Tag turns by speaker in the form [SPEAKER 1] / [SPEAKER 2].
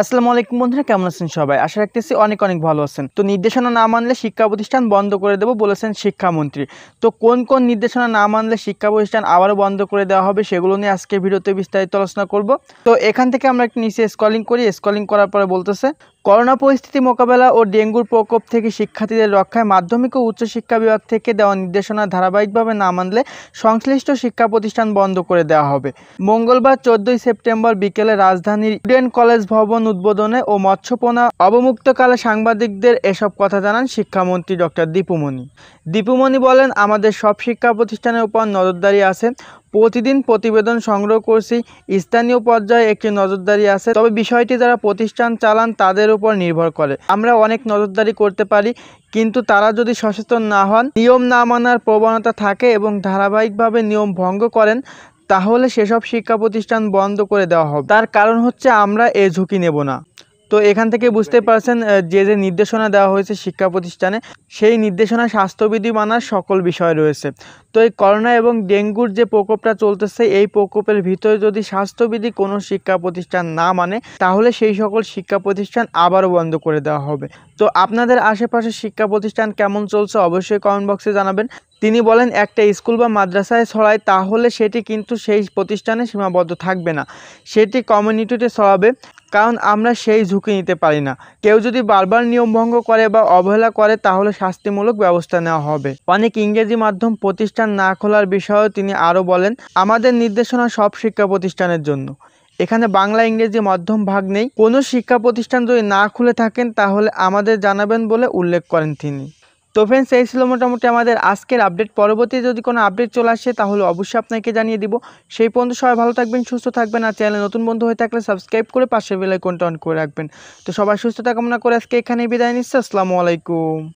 [SPEAKER 1] আসসালামু আলাইকুম বন্ধুরা কেমন আছেন সবাই আশা রাখতেছি অনেক অনেক ভালো আছেন তো নির্দেশনা না মানলে শিক্ষা প্রতিষ্ঠান বন্ধ করে দেবো বলেছেন শিক্ষামন্ত্রী তো কোন কোন নির্দেশনা না মানলে শিক্ষা প্রতিষ্ঠান আবারও বন্ধ করে দেওয়া হবে সেগুলো নিয়ে আজকে ভিডিওতে বিস্তারিত আলোচনা করব তো এখান থেকে আমরা একটু নিচে স্কলিং করি স্কলিং করার পরে বলতেছে করোনা পরিস্থিতি মোকাবেলা ও ডেঙ্গুর প্রকোপ থেকে শিক্ষার্থীদের রক্ষায় মাধ্যমিক ও উচ্চশিক্ষা বিভাগ থেকে দেওয়া নির্দেশনা ধারাবাহিকভাবে না মানলে সংশ্লিষ্ট শিক্ষা প্রতিষ্ঠান বন্ধ করে দেওয়া হবে মঙ্গলবার চোদ্দই সেপ্টেম্বর বিকেলে রাজধানীর ইডেন কলেজ ভবন উদ্বোধনে ও মৎস্যপনা অবমুক্তকালে সাংবাদিকদের এসব কথা জানান শিক্ষামন্ত্রী ডক্টর দীপুমণি দীপুমণি বলেন আমাদের সব শিক্ষা প্রতিষ্ঠানের উপর নজরদারি আছে প্রতিদিন প্রতিবেদন সংগ্রহ করছি স্থানীয় পর্যায়ে একটি নজরদারি আছে তবে বিষয়টি যারা প্রতিষ্ঠান চালান তাদের উপর নির্ভর করে আমরা অনেক নজরদারি করতে পারি কিন্তু তারা যদি সচেতন না হন নিয়ম না মানার প্রবণতা থাকে এবং ধারাবাহিকভাবে নিয়ম ভঙ্গ করেন তাহলে সেসব শিক্ষা প্রতিষ্ঠান বন্ধ করে দেওয়া হবে তার কারণ হচ্ছে আমরা এ ঝুঁকি নেব না তো এখান থেকে বুঝতে পারছেন যে যে নির্দেশনা দেওয়া হয়েছে শিক্ষা প্রতিষ্ঠানে সেই নির্দেশনা স্বাস্থ্যবিধি মানার সকল বিষয় রয়েছে তো এই করোনা এবং ডেঙ্গুর যে প্রকোপটা চলতেছে এই প্রকোপের ভিতরে যদি স্বাস্থ্যবিধি কোনো শিক্ষা প্রতিষ্ঠান না মানে তাহলে সেই সকল শিক্ষা প্রতিষ্ঠান আবারও বন্ধ করে দেওয়া হবে তো আপনাদের আশেপাশে শিক্ষা প্রতিষ্ঠান কেমন চলছে অবশ্যই কমেন্ট বক্সে জানাবেন তিনি বলেন একটা স্কুল বা মাদ্রাসায় ছড়ায় তাহলে সেটি কিন্তু সেই প্রতিষ্ঠানে সীমাবদ্ধ থাকবে না সেটি কমিউনিটিতে ছড়াবে কারণ আমরা সেই ঝুঁকি নিতে পারি না কেউ যদি বারবার নিয়ম ভঙ্গ করে বা অবহেলা করে তাহলে শাস্তিমূলক ব্যবস্থা নেওয়া হবে অনেক ইংরেজি মাধ্যম প্রতিষ্ঠান না খোলার বিষয়েও তিনি আরও বলেন আমাদের নির্দেশনা সব শিক্ষা প্রতিষ্ঠানের জন্য এখানে বাংলা ইংরেজি মাধ্যম ভাগ নেই কোনো শিক্ষা প্রতিষ্ঠান যদি না খুলে থাকেন তাহলে আমাদের জানাবেন বলে উল্লেখ করেন তিনি তো ফ্রেন্ডস এই ছিল মোটামুটি আমাদের আজকের আপডেট পরবর্তী যদি কোনো আপডেট চলে আসে তাহলে অবশ্যই আপনাকে জানিয়ে দিব সেই পর্যন্ত সবাই ভালো থাকবেন সুস্থ থাকবেন আর চ্যানেল নতুন বন্ধু হয়ে থাকলে সাবস্ক্রাইব করে পাশের বেলাইকনটা অন করে রাখবেন তো সবাই সুস্থতা কামনা করে আজকে এখানেই বিদায় নিচ্ছি আসসালামু আলাইকুম